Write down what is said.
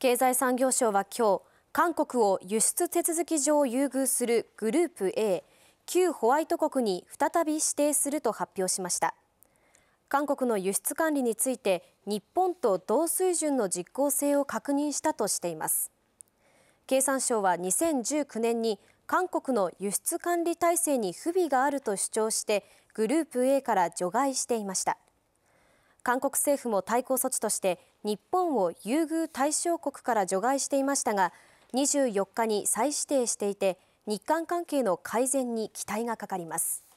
経済産業省は今日韓国を輸出手続き上優遇するグループ A 旧ホワイト国に再び指定すると発表しました韓国の輸出管理について日本と同水準の実効性を確認したとしています経産省は2019年に韓国の輸出管理体制に不備があると主張してグループ A から除外していました韓国政府も対抗措置として日本を優遇対象国から除外していましたが24日に再指定していて日韓関係の改善に期待がかかります。